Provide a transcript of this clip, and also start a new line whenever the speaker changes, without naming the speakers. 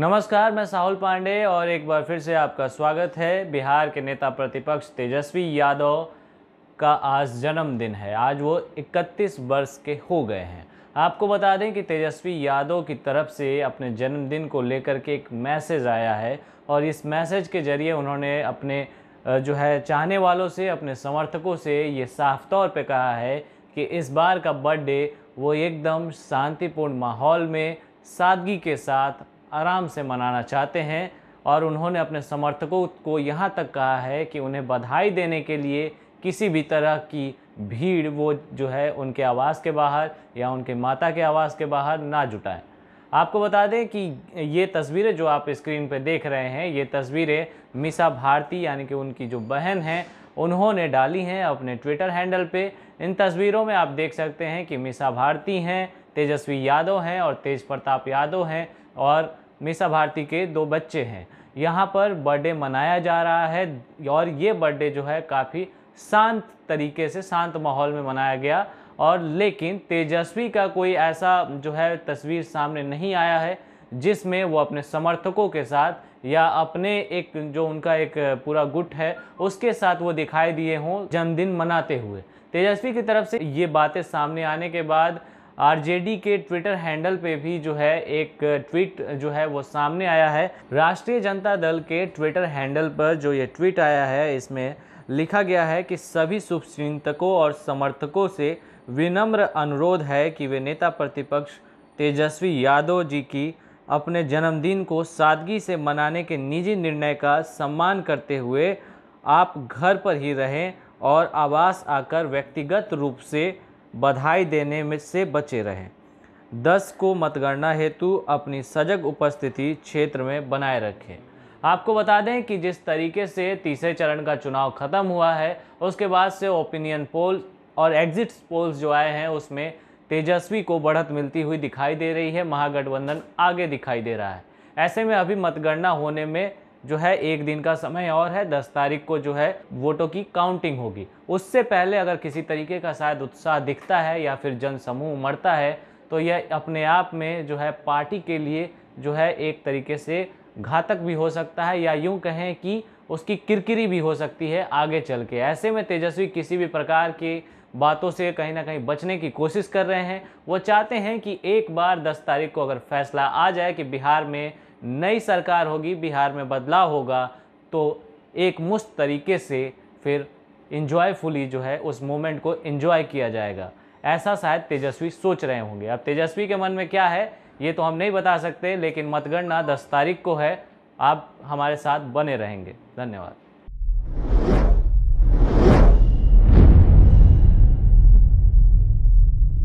नमस्कार मैं साहुल पांडे और एक बार फिर से आपका स्वागत है बिहार के नेता प्रतिपक्ष तेजस्वी यादव का आज जन्मदिन है आज वो 31 वर्ष के हो गए हैं आपको बता दें कि तेजस्वी यादव की तरफ से अपने जन्मदिन को लेकर के एक मैसेज आया है और इस मैसेज के ज़रिए उन्होंने अपने जो है चाहने वालों से अपने समर्थकों से ये साफ तौर पर कहा है कि इस बार का बर्थडे वो एकदम शांतिपूर्ण माहौल में सादगी के साथ आराम से मनाना चाहते हैं और उन्होंने अपने समर्थकों को यहाँ तक कहा है कि उन्हें बधाई देने के लिए किसी भी तरह की भीड़ वो जो है उनके आवास के बाहर या उनके माता के आवास के बाहर ना जुटाएं आपको बता दें कि ये तस्वीरें जो आप स्क्रीन पर देख रहे हैं ये तस्वीरें मिसा भारती यानी कि उनकी जो बहन हैं उन्होंने डाली हैं अपने ट्विटर हैंडल पे इन तस्वीरों में आप देख सकते हैं कि मिसा भारती हैं तेजस्वी यादव हैं और तेज प्रताप यादव हैं और मीसा भारती के दो बच्चे हैं यहाँ पर बर्थडे मनाया जा रहा है और ये बर्थडे जो है काफ़ी शांत तरीके से शांत माहौल में मनाया गया और लेकिन तेजस्वी का कोई ऐसा जो है तस्वीर सामने नहीं आया है जिसमें वो अपने समर्थकों के साथ या अपने एक जो उनका एक पूरा गुट है उसके साथ वो दिखाई दिए हों जन्मदिन मनाते हुए तेजस्वी की तरफ से ये बातें सामने आने के बाद आरजेडी के ट्विटर हैंडल पे भी जो है एक ट्वीट जो है वो सामने आया है राष्ट्रीय जनता दल के ट्विटर हैंडल पर जो ये ट्वीट आया है इसमें लिखा गया है कि सभी शुभचिंतकों और समर्थकों से विनम्र अनुरोध है कि वे नेता प्रतिपक्ष तेजस्वी यादव जी की अपने जन्मदिन को सादगी से मनाने के निजी निर्णय का सम्मान करते हुए आप घर पर ही रहें और आवास आकर व्यक्तिगत रूप से बधाई देने में से बचे रहें दस को मतगणना हेतु अपनी सजग उपस्थिति क्षेत्र में बनाए रखें आपको बता दें कि जिस तरीके से तीसरे चरण का चुनाव खत्म हुआ है उसके बाद से ओपिनियन पोल और एग्जिट पोल्स जो आए हैं उसमें तेजस्वी को बढ़त मिलती हुई दिखाई दे रही है महागठबंधन आगे दिखाई दे रहा है ऐसे में अभी मतगणना होने में जो है एक दिन का समय और है दस तारीख को जो है वोटों की काउंटिंग होगी उससे पहले अगर किसी तरीके का शायद उत्साह दिखता है या फिर जनसमूह मरता है तो यह अपने आप में जो है पार्टी के लिए जो है एक तरीके से घातक भी हो सकता है या यूं कहें कि उसकी किरकिरी भी हो सकती है आगे चल के ऐसे में तेजस्वी किसी भी प्रकार की बातों से कहीं ना कहीं बचने की कोशिश कर रहे हैं वो चाहते हैं कि एक बार 10 तारीख को अगर फैसला आ जाए कि बिहार में नई सरकार होगी बिहार में बदलाव होगा तो एक मुश्त तरीके से फिर इन्जॉयफुली जो है उस मोमेंट को इन्जॉय किया जाएगा ऐसा शायद तेजस्वी सोच रहे होंगे अब तेजस्वी के मन में क्या है ये तो हम नहीं बता सकते लेकिन मतगणना दस तारीख को है आप हमारे साथ बने रहेंगे धन्यवाद